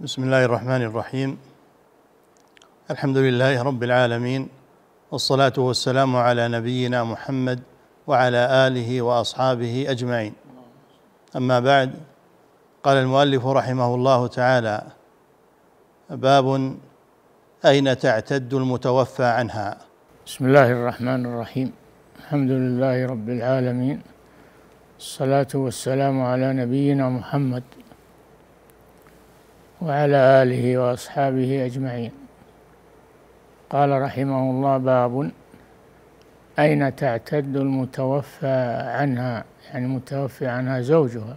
بسم الله الرحمن الرحيم الحمد لله رب العالمين والصلاه والسلام على نبينا محمد وعلى اله واصحابه اجمعين اما بعد قال المؤلف رحمه الله تعالى باب اين تعتد المتوفى عنها بسم الله الرحمن الرحيم الحمد لله رب العالمين الصلاه والسلام على نبينا محمد وعلى آله وأصحابه أجمعين قال رحمه الله باب أين تعتد المتوفى عنها يعني المتوفي عنها زوجها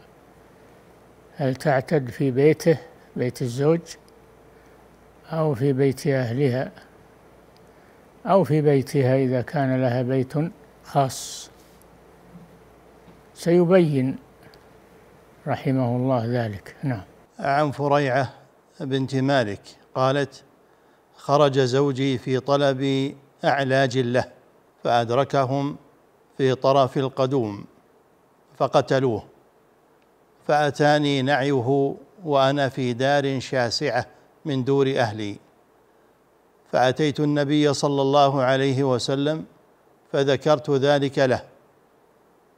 هل تعتد في بيته بيت الزوج أو في بيت أهلها أو في بيتها إذا كان لها بيت خاص سيبين رحمه الله ذلك نعم عن فريعة بنت مالك قالت خرج زوجي في طلب أعلاج له فأدركهم في طرف القدوم فقتلوه فأتاني نعيه وأنا في دار شاسعة من دور أهلي فأتيت النبي صلى الله عليه وسلم فذكرت ذلك له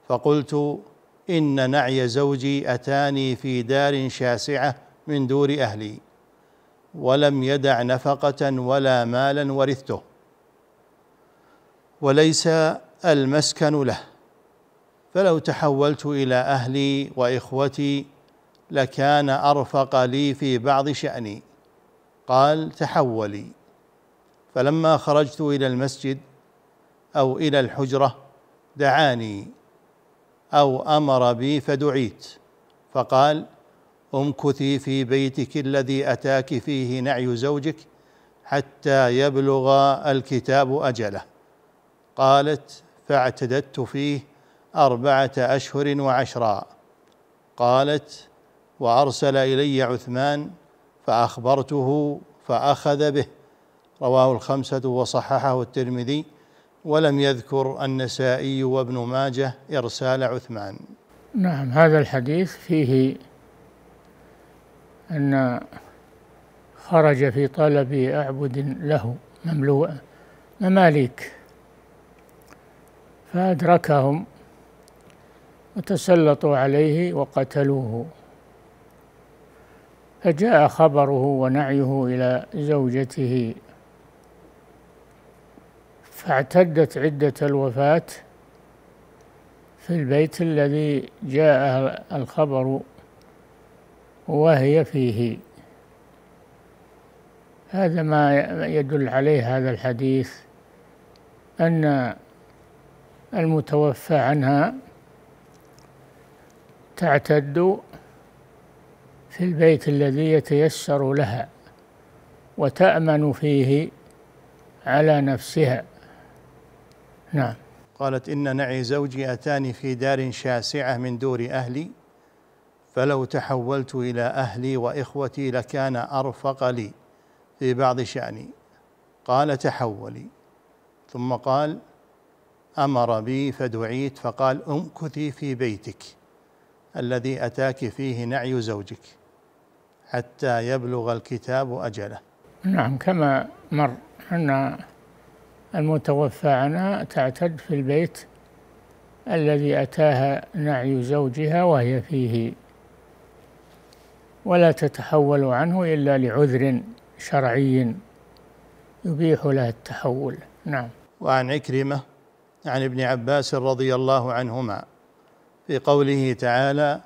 فقلت إن نعي زوجي أتاني في دار شاسعة من دور أهلي ولم يدع نفقة ولا مالا ورثته وليس المسكن له فلو تحولت إلى أهلي وإخوتي لكان أرفق لي في بعض شأني قال تحولي فلما خرجت إلى المسجد أو إلى الحجرة دعاني أو أمر بي فدعيت فقال امكثي في بيتك الذي أتاك فيه نعي زوجك حتى يبلغ الكتاب أجله قالت فاعتددت فيه أربعة أشهر وعشرا قالت وأرسل إلي عثمان فأخبرته فأخذ به رواه الخمسة وصححه الترمذي ولم يذكر النسائي وابن ماجه إرسال عثمان نعم هذا الحديث فيه أن خرج في طلب أعبد له مملوء مماليك فأدركهم وتسلطوا عليه وقتلوه فجاء خبره ونعيه إلى زوجته فاعتدت عدة الوفاة في البيت الذي جاء الخبر وهي فيه هذا ما يدل عليه هذا الحديث أن المتوفى عنها تعتد في البيت الذي يتيسر لها وتأمن فيه على نفسها نعم قالت إن نعي زوجي أتاني في دار شاسعة من دور أهلي فلو تحولت إلى أهلي وإخوتي لكان أرفق لي في بعض شأني قال تحولي ثم قال أمر بي فدعيت فقال امكثي في بيتك الذي أتاك فيه نعي زوجك حتى يبلغ الكتاب أجله نعم كما مر أن المتوفى عنها تعتد في البيت الذي أتاها نعي زوجها وهي فيه ولا تتحول عنه إلا لعذر شرعي يبيح لها التحول نعم وعن عكرمة عن ابن عباس رضي الله عنهما في قوله تعالى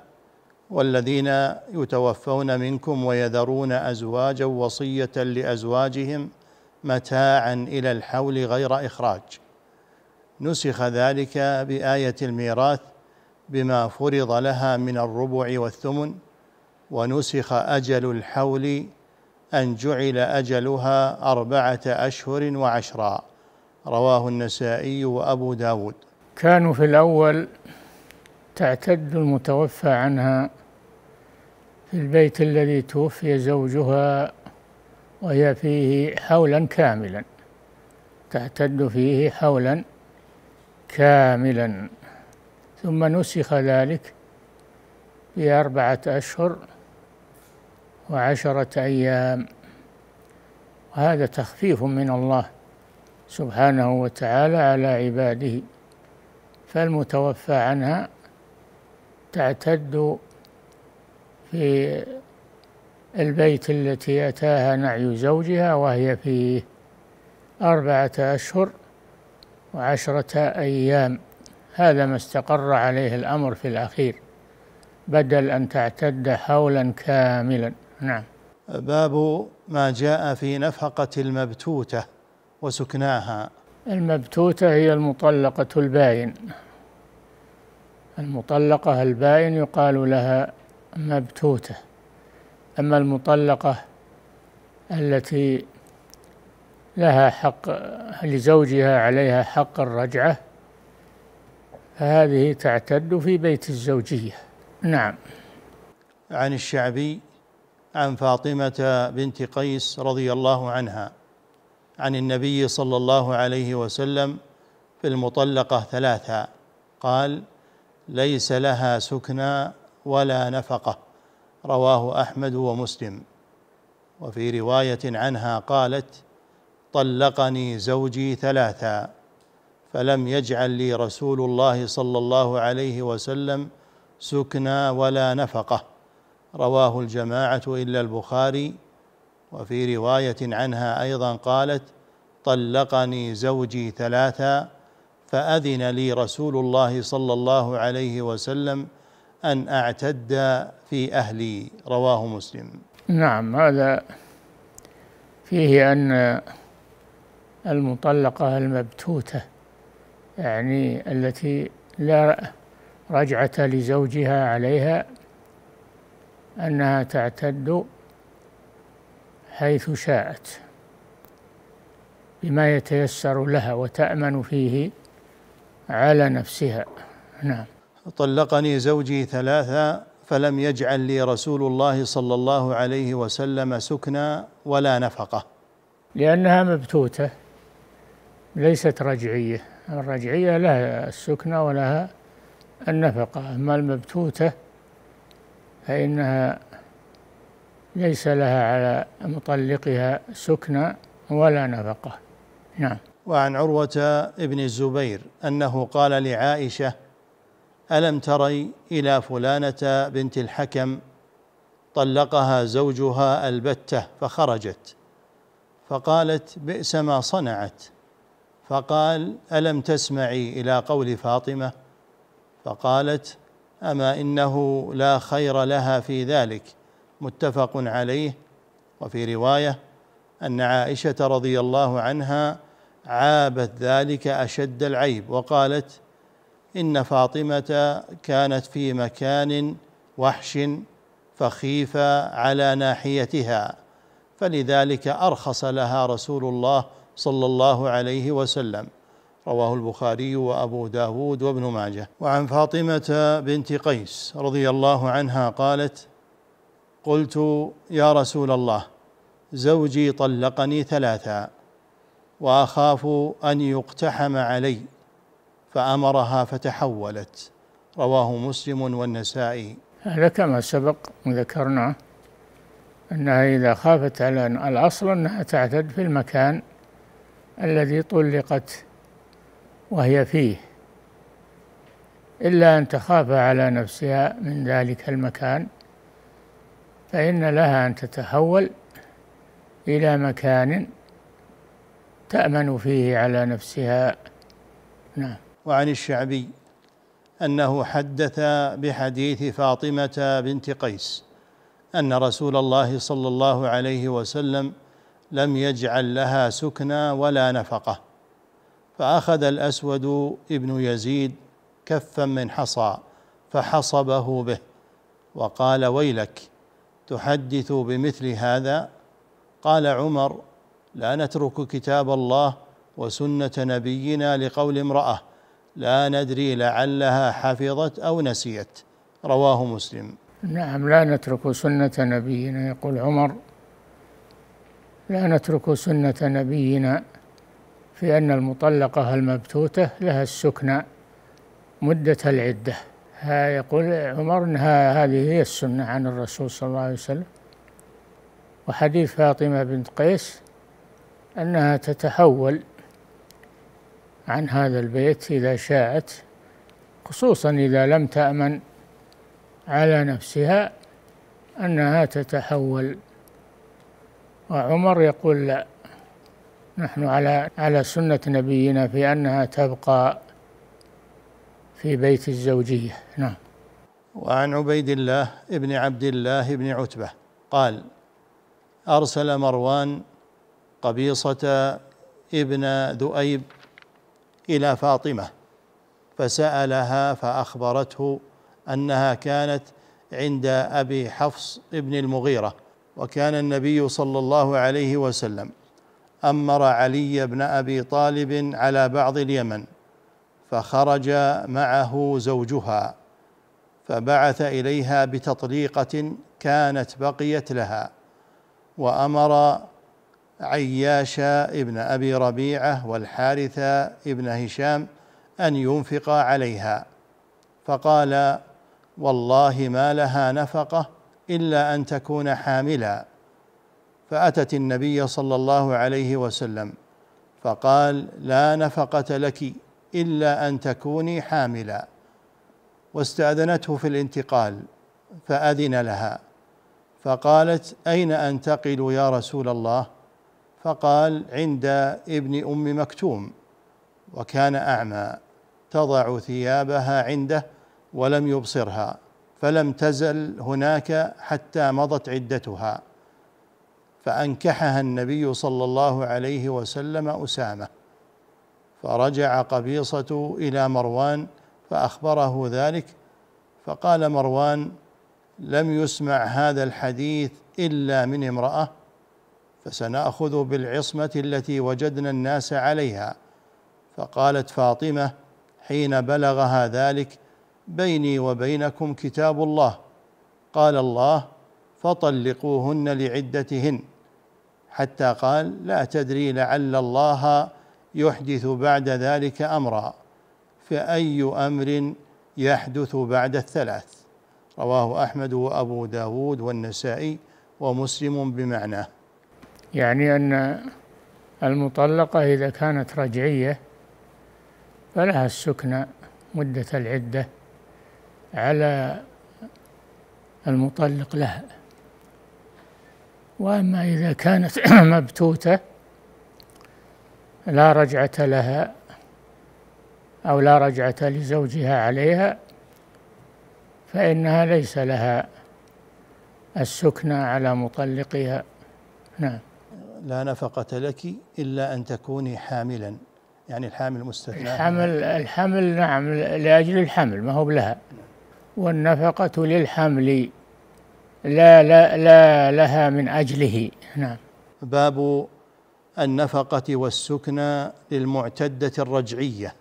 والذين يتوفون منكم ويذرون أزواجا وصية لأزواجهم متاعا إلى الحول غير إخراج نسخ ذلك بآية الميراث بما فرض لها من الربع والثمن ونسخ أجل الحول أن جعل أجلها أربعة أشهر وعشرا رواه النسائي وأبو داود كانوا في الأول تعتد المتوفى عنها في البيت الذي توفي زوجها وهي فيه حولا كاملا تعتد فيه حولا كاملا ثم نسخ ذلك في أربعة أشهر وعشرة أيام وهذا تخفيف من الله سبحانه وتعالى على عباده فالمتوفى عنها تعتد في البيت التي أتاها نعي زوجها وهي فيه أربعة أشهر وعشرة أيام هذا ما استقر عليه الأمر في الأخير بدل أن تعتد حولا كاملا نعم باب ما جاء في نفقة المبتوتة وسكناها المبتوتة هي المطلقة الباين المطلقة الباين يقال لها مبتوته أما المطلقة التي لها حق لزوجها عليها حق الرجعة فهذه تعتد في بيت الزوجية نعم عن الشعبي عن فاطمة بنت قيس رضي الله عنها عن النبي صلى الله عليه وسلم في المطلقة ثلاثة قال ليس لها سكنى ولا نفقه رواه احمد ومسلم وفي روايه عنها قالت طلقني زوجي ثلاثا فلم يجعل لي رسول الله صلى الله عليه وسلم سكنى ولا نفقه رواه الجماعه الا البخاري وفي روايه عنها ايضا قالت طلقني زوجي ثلاثا فاذن لي رسول الله صلى الله عليه وسلم أن أعتد في أهلي رواه مسلم نعم هذا فيه أن المطلقة المبتوتة يعني التي لا رجعة لزوجها عليها أنها تعتد حيث شاءت بما يتيسر لها وتأمن فيه على نفسها نعم طلقني زوجي ثلاثا فلم يجعل لي رسول الله صلى الله عليه وسلم سكنا ولا نفقه لانها مبتوته ليست رجعيه الرجعيه لها السكنى ولها النفقه اما المبتوته فانها ليس لها على مطلقها سكنى ولا نفقه نعم وعن عروه بن الزبير انه قال لعائشه ألم تري إلى فلانة بنت الحكم طلقها زوجها البتة فخرجت فقالت بئس ما صنعت فقال ألم تسمعي إلى قول فاطمة فقالت أما إنه لا خير لها في ذلك متفق عليه وفي رواية أن عائشة رضي الله عنها عابت ذلك أشد العيب وقالت إن فاطمة كانت في مكان وحش فخيف على ناحيتها فلذلك أرخص لها رسول الله صلى الله عليه وسلم رواه البخاري وأبو داود وابن ماجه وعن فاطمة بنت قيس رضي الله عنها قالت قلت يا رسول الله زوجي طلقني ثلاثا وأخاف أن يقتحم علي فأمرها فتحولت رواه مسلم والنسائي هذا كما سبق ذكرنا أنها إذا خافت على الأصل أنها تعتد في المكان الذي طلقت وهي فيه إلا أن تخاف على نفسها من ذلك المكان فإن لها أن تتحول إلى مكان تأمن فيه على نفسها نعم وعن الشعبي انه حدث بحديث فاطمه بنت قيس ان رسول الله صلى الله عليه وسلم لم يجعل لها سكنى ولا نفقه فاخذ الاسود ابن يزيد كفا من حصى فحصبه به وقال ويلك تحدث بمثل هذا قال عمر لا نترك كتاب الله وسنه نبينا لقول امراه لا ندري لعلها حفظت أو نسيت رواه مسلم نعم لا نترك سنة نبينا يقول عمر لا نترك سنة نبينا في أن المطلقة المبتوتة لها السكنى مدة العدة ها يقول عمر انها هذه هي السنة عن الرسول صلى الله عليه وسلم وحديث فاطمة بنت قيس أنها تتحول عن هذا البيت إذا شاءت خصوصا إذا لم تأمن على نفسها أنها تتحول وعمر يقول لا نحن على على سنة نبينا في أنها تبقى في بيت الزوجية نعم وعن عبيد الله بن عبد الله بن عتبة قال أرسل مروان قبيصة ابن ذؤيب الى فاطمه فسالها فاخبرته انها كانت عند ابي حفص بن المغيره وكان النبي صلى الله عليه وسلم امر علي بن ابي طالب على بعض اليمن فخرج معه زوجها فبعث اليها بتطليقه كانت بقيت لها وامر عياش ابن أبي ربيعة والحارث ابن هشام أن ينفق عليها فقال والله ما لها نفقة إلا أن تكون حاملا فأتت النبي صلى الله عليه وسلم فقال لا نفقة لك إلا أن تكوني حاملا واستأذنته في الانتقال فأذن لها فقالت أين أنتقل يا رسول الله فقال عند ابن ام مكتوم وكان اعمى تضع ثيابها عنده ولم يبصرها فلم تزل هناك حتى مضت عدتها فانكحها النبي صلى الله عليه وسلم اسامه فرجع قبيصه الى مروان فاخبره ذلك فقال مروان لم يسمع هذا الحديث الا من امراه فسناخذ بالعصمه التي وجدنا الناس عليها فقالت فاطمه حين بلغها ذلك بيني وبينكم كتاب الله قال الله فطلقوهن لعدتهن حتى قال لا تدري لعل الله يحدث بعد ذلك امرا فاي امر يحدث بعد الثلاث رواه احمد وابو داود والنسائي ومسلم بمعناه يعني أن المطلقة إذا كانت رجعية فلها السكنى مدة العدة على المطلق لها وأما إذا كانت مبتوتة لا رجعة لها أو لا رجعة لزوجها عليها فإنها ليس لها السكنى على مطلقها نعم لا نفقة لك إلا أن تكوني حاملا يعني الحامل مستثنى الحمل الحمل نعم لأجل الحمل ما هو لها والنفقة للحمل لا لا لا لها من أجله نعم باب النفقة والسكنى للمعتدة الرجعية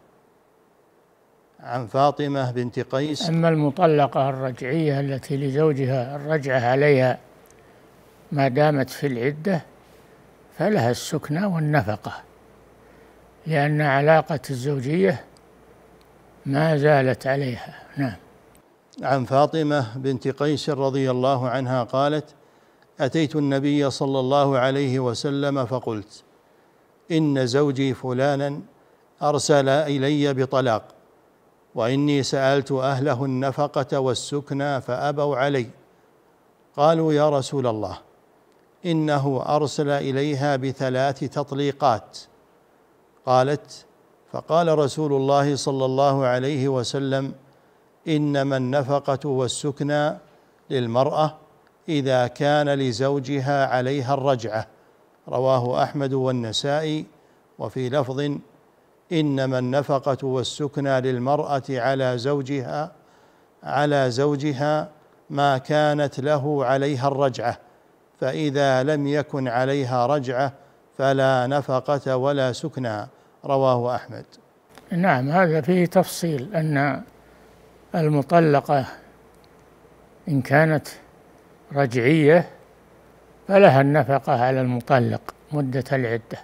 عن فاطمة بنت قيس أما المطلقة الرجعية التي لزوجها الرجعة عليها ما دامت في العدة فلها السكنى والنفقة لأن علاقة الزوجية ما زالت عليها نعم عن فاطمة بنت قيس رضي الله عنها قالت أتيت النبي صلى الله عليه وسلم فقلت إن زوجي فلانا أرسل إلي بطلاق وإني سألت أهله النفقة والسكنى فأبوا علي قالوا يا رسول الله انه ارسل اليها بثلاث تطليقات قالت فقال رسول الله صلى الله عليه وسلم انما النفقه والسكنى للمراه اذا كان لزوجها عليها الرجعه رواه احمد والنسائي وفي لفظ انما النفقه والسكنى للمراه على زوجها على زوجها ما كانت له عليها الرجعه فإذا لم يكن عليها رجعة فلا نفقة ولا سكنى رواه أحمد نعم هذا فيه تفصيل أن المطلقة إن كانت رجعية فلها النفقة على المطلق مدة العدة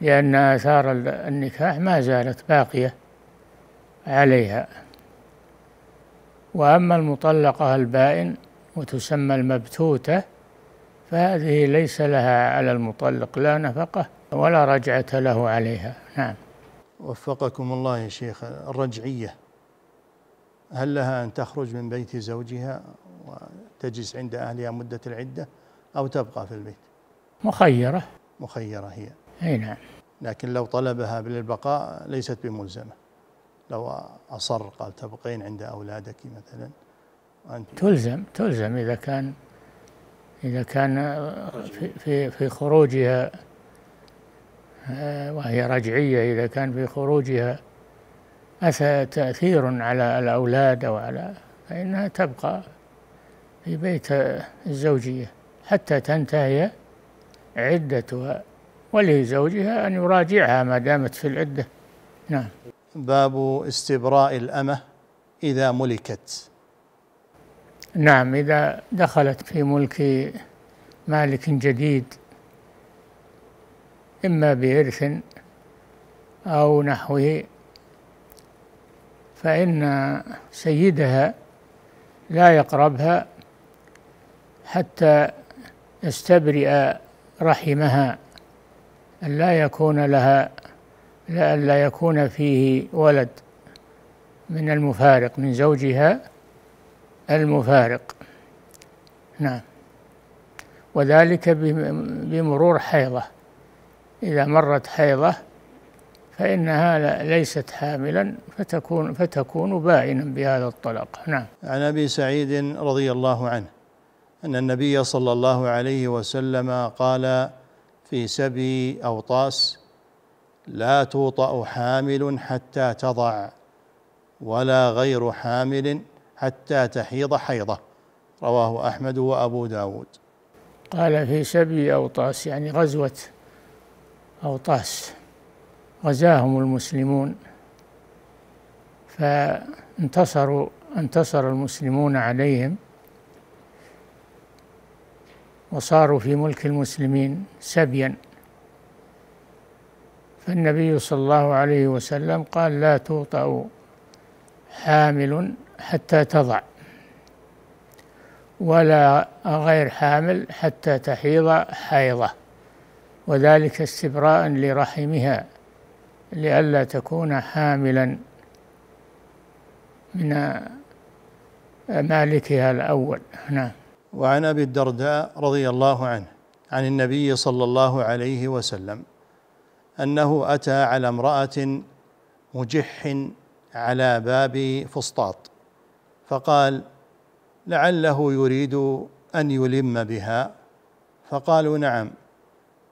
لأن آثار النكاح ما زالت باقية عليها وأما المطلقة البائن وتسمى المبتوتة فهذه ليس لها على المطلق لا نفقة ولا رجعة له عليها نعم وفقكم الله يا شيخ الرجعية هل لها أن تخرج من بيت زوجها وتجلس عند أهلها مدة العدة أو تبقى في البيت مخيرة مخيرة هي أي نعم لكن لو طلبها للبقاء ليست بملزمة لو أصر قال تبقين عند أولادك مثلا تلزم تلزم إذا كان إذا كان في في خروجها آه، وهي رجعية إذا كان في خروجها أثى تأثير على الأولاد أو على فإنها تبقى في بيت الزوجية حتى تنتهي عدتها ولزوجها أن يراجعها ما دامت في العدة نعم باب استبراء الأمة إذا ملكت نعم إذا دخلت في ملك مالك جديد إما بإرث أو نحوه فإن سيدها لا يقربها حتى يستبرئ رحمها أن لا يكون لها لأن لا يكون فيه ولد من المفارق من زوجها المفارق نعم وذلك بمرور حيضة إذا مرت حيضة فإنها ليست حاملا فتكون فتكون بائنا بهذا الطلاق نعم عن أبي سعيد رضي الله عنه أن النبي صلى الله عليه وسلم قال في سبي أو طاس لا توطأ حامل حتى تضع ولا غير حامل حتى تحيض حيضة رواه أحمد وأبو داود قال في سبي أوطاس يعني غزوة أوطاس غزاهم المسلمون فانتصروا انتصر المسلمون عليهم وصاروا في ملك المسلمين سبيا فالنبي صلى الله عليه وسلم قال لا توطأ حامل حتى تضع ولا غير حامل حتى تحيض حيضه وذلك استبراء لرحمها لئلا تكون حاملا من مالكها الاول نعم وعن ابي الدرداء رضي الله عنه عن النبي صلى الله عليه وسلم انه اتى على امراه مجح على باب فسطاط فقال لعله يريد ان يلم بها فقالوا نعم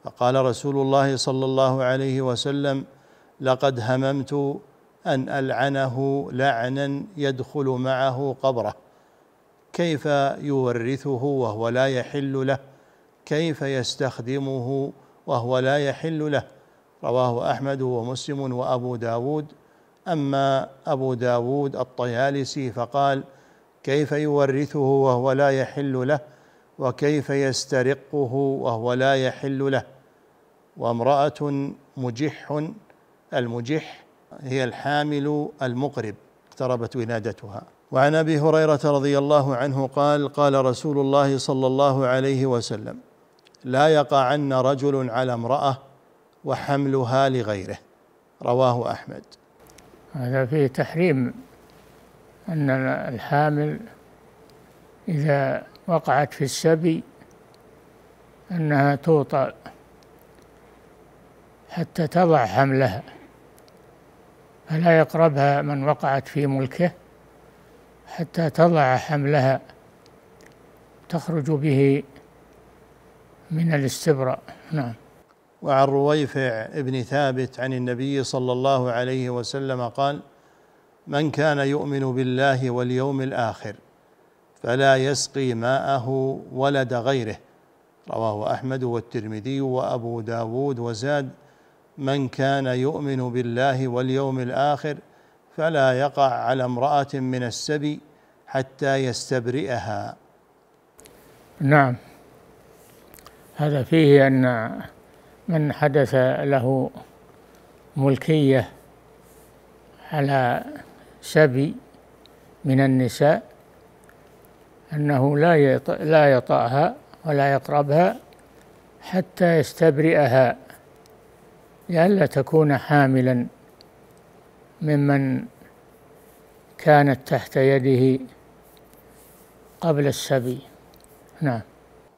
فقال رسول الله صلى الله عليه وسلم لقد هممت ان العنه لعنا يدخل معه قبره كيف يورثه وهو لا يحل له كيف يستخدمه وهو لا يحل له رواه احمد ومسلم وابو داود أما أبو داود الطيالسي فقال كيف يورثه وهو لا يحل له وكيف يسترقه وهو لا يحل له وامرأة مجح المجح هي الحامل المقرب اقتربت ولادتها وعن ابي هريره رضي الله عنه قال قال رسول الله صلى الله عليه وسلم لا يقعن رجل على امراه وحملها لغيره رواه احمد هذا فيه تحريم أن الحامل إذا وقعت في السبي أنها توطأ حتى تضع حملها فلا يقربها من وقعت في ملكه حتى تضع حملها تخرج به من الاستبراء نعم وعن رويفع بن ثابت عن النبي صلى الله عليه وسلم قال من كان يؤمن بالله واليوم الاخر فلا يسقي ماءه ولد غيره رواه احمد والترمذي وابو داود وزاد من كان يؤمن بالله واليوم الاخر فلا يقع على امراه من السبي حتى يستبرئها نعم هذا فيه ان من حدث له ملكية على سبي من النساء أنه لا لا يطأها ولا يقربها حتى يستبرئها لئلا تكون حاملا ممن كانت تحت يده قبل السبي نعم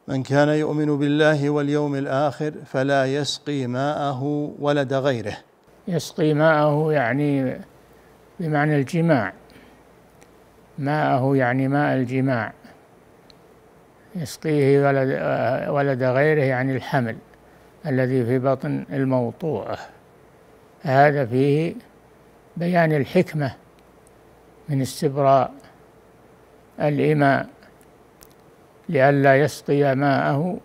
من كان يؤمن بالله واليوم الآخر فلا يسقي ماءه ولد غيره يسقي ماءه يعني بمعنى الجماع ماءه يعني ماء الجماع يسقيه ولد, ولد غيره يعني الحمل الذي في بطن الموطوعة هذا فيه بيان الحكمة من استبراء الإماء لئلا يسقي ماءه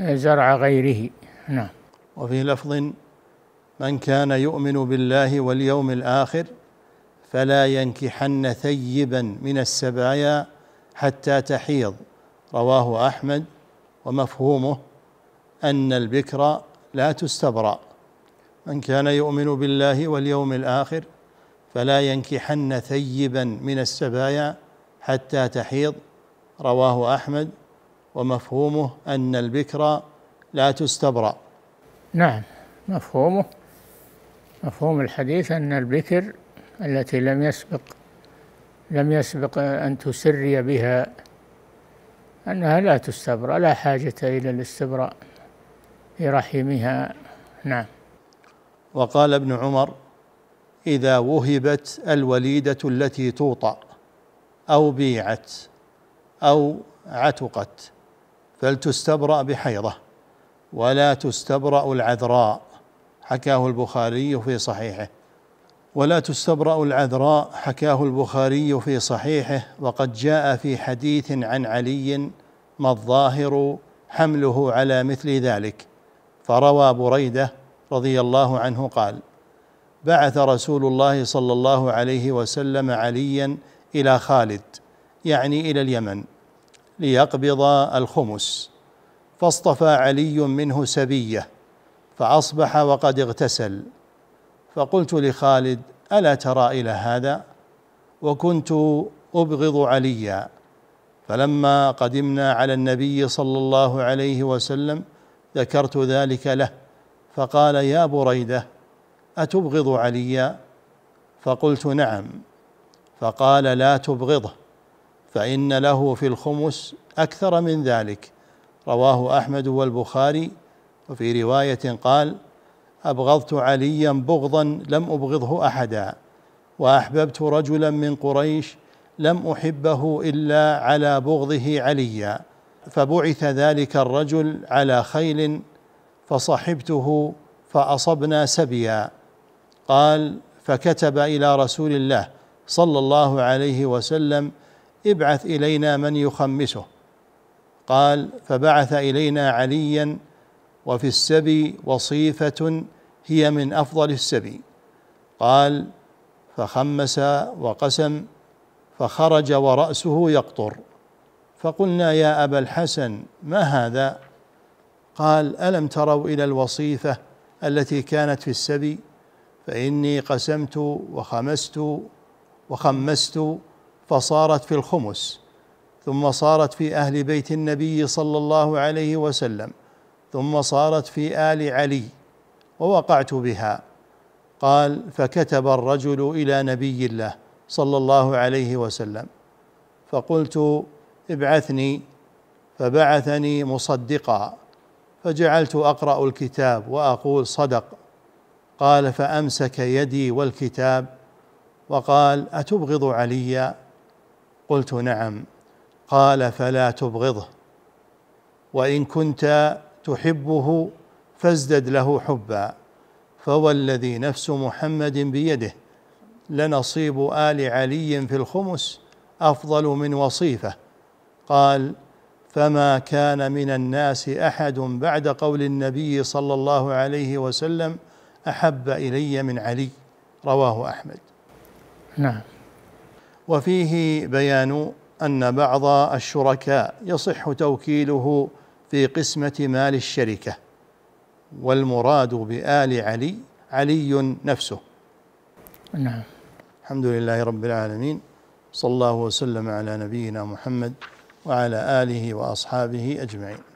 زرع غيره نعم وفي لفظ من كان يؤمن بالله واليوم الآخر فلا ينكحن ثيبا من السبايا حتى تحيض رواه أحمد ومفهومه أن البكر لا تستبرأ من كان يؤمن بالله واليوم الآخر فلا ينكحن ثيبا من السبايا حتى تحيض رواه احمد ومفهومه ان البكر لا تستبرأ نعم مفهومه مفهوم الحديث ان البكر التي لم يسبق لم يسبق ان تسري بها انها لا تستبرأ لا حاجه الى الاستبراء في رحمها نعم وقال ابن عمر اذا وهبت الوليده التي توطأ او بيعت أو عتقت فلتستبرأ بحيضة ولا تستبرأ العذراء حكاه البخاري في صحيحه ولا تستبرأ العذراء حكاه البخاري في صحيحه وقد جاء في حديث عن علي ما الظاهر حمله على مثل ذلك فروى بريده رضي الله عنه قال بعث رسول الله صلى الله عليه وسلم عليا الى خالد يعني الى اليمن ليقبض الخمس فاصطفى علي منه سبيه فاصبح وقد اغتسل فقلت لخالد الا ترى الى هذا وكنت ابغض عليا فلما قدمنا على النبي صلى الله عليه وسلم ذكرت ذلك له فقال يا بريده اتبغض عليا فقلت نعم فقال لا تبغضه فإن له في الخمس أكثر من ذلك رواه أحمد والبخاري وفي رواية قال أبغضت عليا بغضا لم أبغضه أحدا وأحببت رجلا من قريش لم أحبه إلا على بغضه عليا فبعث ذلك الرجل على خيل فصحبته فأصبنا سبيا قال فكتب إلى رسول الله صلى الله عليه وسلم ابعث الينا من يخمسه قال فبعث الينا عليا وفي السبي وصيفه هي من افضل السبي قال فخمس وقسم فخرج وراسه يقطر فقلنا يا ابا الحسن ما هذا قال الم تروا الى الوصيفه التي كانت في السبي فاني قسمت وخمست وخمست فصارت في الخمس ثم صارت في اهل بيت النبي صلى الله عليه وسلم ثم صارت في ال علي ووقعت بها قال فكتب الرجل الى نبي الله صلى الله عليه وسلم فقلت ابعثني فبعثني مصدقا فجعلت اقرا الكتاب واقول صدق قال فامسك يدي والكتاب وقال اتبغض عليا قلت نعم قال فلا تبغضه وان كنت تحبه فازدد له حبا فوالذي نفس محمد بيده لنصيب ال علي في الخمس افضل من وصيفه قال فما كان من الناس احد بعد قول النبي صلى الله عليه وسلم احب الي من علي رواه احمد نعم وفيه بيان أن بعض الشركاء يصح توكيله في قسمة مال الشركة والمراد بآل علي علي نفسه نعم الحمد لله رب العالمين صلى الله وسلم على نبينا محمد وعلى آله وأصحابه أجمعين